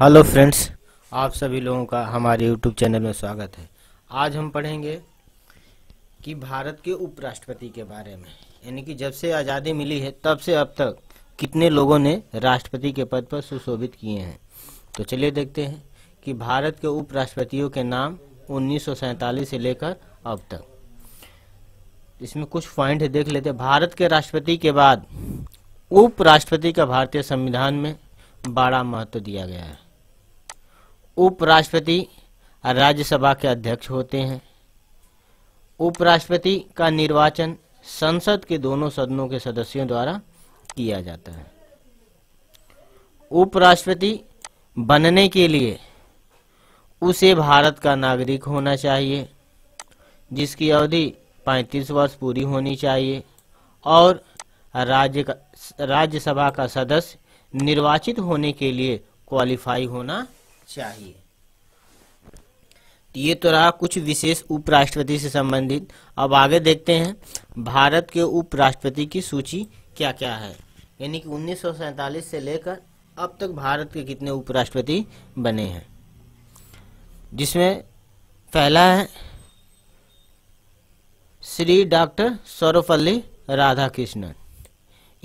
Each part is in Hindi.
हेलो फ्रेंड्स आप सभी लोगों का हमारे यूट्यूब चैनल में स्वागत है आज हम पढ़ेंगे कि भारत के उपराष्ट्रपति के बारे में यानी कि जब से आज़ादी मिली है तब से अब तक कितने लोगों ने राष्ट्रपति के पद पर सुशोभित किए हैं तो चलिए देखते हैं कि भारत के उपराष्ट्रपतियों के नाम उन्नीस से लेकर अब तक इसमें कुछ पॉइंट देख लेते हैं भारत के राष्ट्रपति के बाद उपराष्ट्रपति का भारतीय संविधान में बड़ा महत्व दिया गया है उपराष्ट्रपति राज्यसभा के अध्यक्ष होते हैं उपराष्ट्रपति का निर्वाचन संसद के दोनों सदनों के सदस्यों द्वारा किया जाता है उपराष्ट्रपति बनने के लिए उसे भारत का नागरिक होना चाहिए जिसकी अवधि 35 वर्ष पूरी होनी चाहिए और राज्य का राज्यसभा का सदस्य निर्वाचित होने के लिए क्वालिफाई होना चाहिए तो ये तो रहा कुछ विशेष उपराष्ट्रपति से संबंधित अब आगे देखते हैं भारत के उपराष्ट्रपति की सूची क्या क्या है यानी कि उन्नीस से लेकर अब तक भारत के कितने उपराष्ट्रपति बने हैं जिसमें पहला है श्री डॉक्टर सर्वपल्ली राधाकृष्णन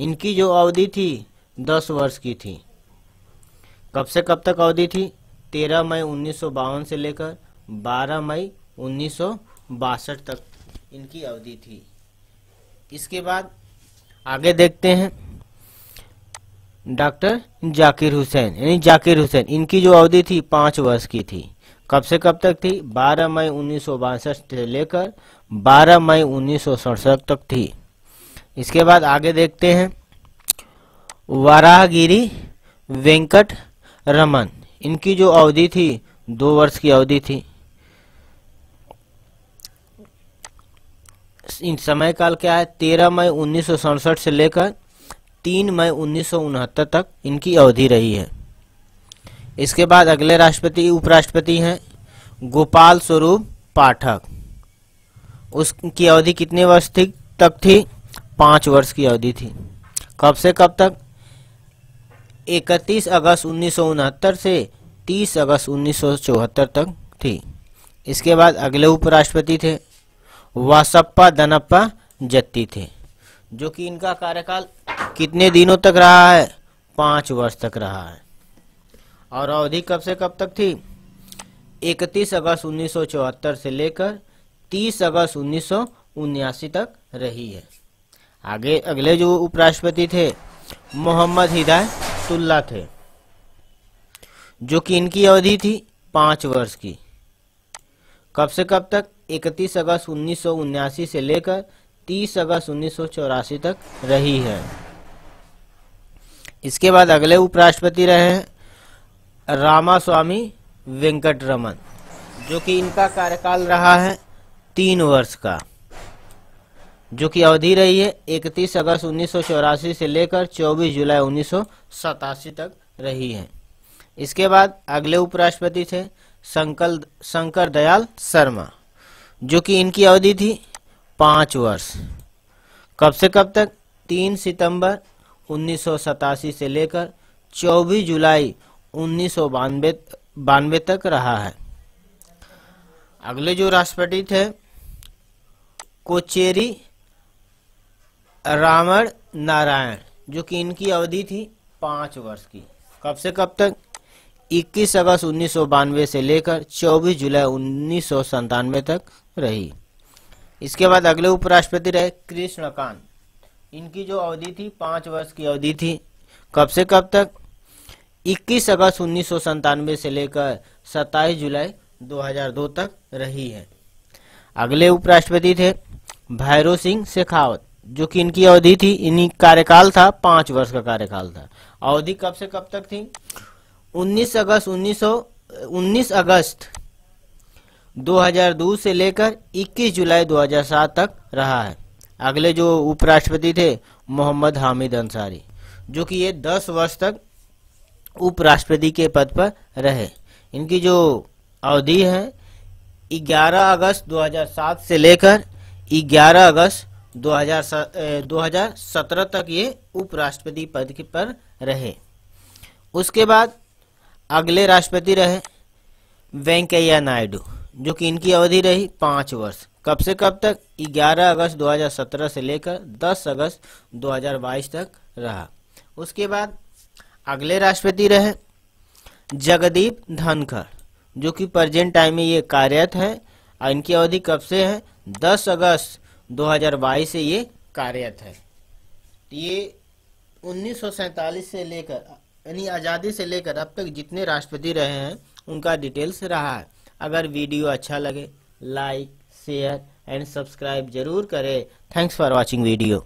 इनकी जो अवधि थी दस वर्ष की थी कब से कब तक अवधि थी तेरह मई उन्नीस से लेकर बारह मई उन्नीस तक इनकी अवधि थी इसके बाद आगे देखते हैं डॉक्टर जाकिर हुसैन यानी जाकिर हुसैन इनकी जो अवधि थी पाँच वर्ष की थी कब से कब तक थी 12 मई उन्नीस से लेकर 12 मई उन्नीस तक थी इसके बाद आगे देखते हैं वाराहगिरी वेंकट रमन इनकी जो अवधि थी दो वर्ष की अवधि थी इन समय काल क्या है तेरह मई उन्नीस से लेकर तीन मई उन्नीस तक इनकी अवधि रही है इसके बाद अगले राष्ट्रपति उपराष्ट्रपति हैं गोपाल स्वरूप पाठक उसकी अवधि कितने वर्ष थी तक थी पाँच वर्ष की अवधि थी कब से कब तक 31 अगस्त उन्नीस से 30 अगस्त 1974 तक थी इसके बाद अगले उपराष्ट्रपति थे वासप्पा दनप्पा जत्ती थे जो कि इनका कार्यकाल कितने दिनों तक रहा है पाँच वर्ष तक रहा है और अवधि कब से कब तक थी 31 अगस्त 1974 से लेकर 30 अगस्त उन्नीस तक रही है आगे अगले जो उपराष्ट्रपति थे मोहम्मद हिदायतुल्ला थे जो कि इनकी अवधि थी पांच वर्ष की कब से कब तक 31 अगस्त उन्नीस से लेकर 30 अगस्त उन्नीस तक रही है इसके बाद अगले उपराष्ट्रपति रहे हैं रामास्वामी वेंकट रमन जो कि इनका कार्यकाल रहा है तीन वर्ष का जो कि अवधि रही है 31 अगस्त उन्नीस से लेकर 24 जुलाई उन्नीस तक रही है इसके बाद अगले उपराष्ट्रपति थे संकल शंकर दयाल शर्मा जो कि इनकी अवधि थी पाँच वर्ष कब से कब तक तीन सितंबर उन्नीस से लेकर 24 जुलाई उन्नीस बानवे तक रहा है अगले जो राष्ट्रपति थे कोचेरी रामण नारायण जो कि इनकी अवधि थी पाँच वर्ष की कब से कब तक 21 अगस्त उन्नीस से लेकर 24 जुलाई उन्नीस तक रही इसके बाद अगले उपराष्ट्रपति रहे कृष्णकांत इनकी जो अवधि थी पाँच वर्ष की अवधि थी कब से कब तक 21 अगस्त उन्नीस से लेकर 27 जुलाई 2002 तक रही है अगले उपराष्ट्रपति थे भैरव सिंह शेखावत जो कि इनकी अवधि थी इन्हीं कार्यकाल था पाँच वर्ष का कार्यकाल था अवधि कब से कब तक थी 19 अगस्त उन्नीस सौ उन्नीस अगस्त 2002 से लेकर 21 जुलाई 2007 तक रहा है अगले जो उपराष्ट्रपति थे मोहम्मद हामिद अंसारी जो कि ये 10 वर्ष तक उपराष्ट्रपति के पद पर रहे इनकी जो अवधि है 11 अगस्त 2007 से लेकर 11 अगस्त 2017 तक ये उपराष्ट्रपति पद पर रहे उसके बाद अगले राष्ट्रपति रहे वेंकैया नायडू जो कि इनकी अवधि रही पाँच वर्ष कब से कब तक 11 अगस्त 2017 से लेकर 10 अगस्त 2022 तक रहा उसके बाद अगले राष्ट्रपति रहे जगदीप धनखड़ जो कि प्रजेंट टाइम में ये कार्यरत है और इनकी अवधि कब से है 10 अगस्त 2022 से ये कार्यरत है ये उन्नीस से लेकर यानी आज़ादी से लेकर अब तक जितने राष्ट्रपति रहे हैं उनका डिटेल्स रहा है अगर वीडियो अच्छा लगे लाइक शेयर एंड सब्सक्राइब जरूर करें थैंक्स फॉर वॉचिंग वीडियो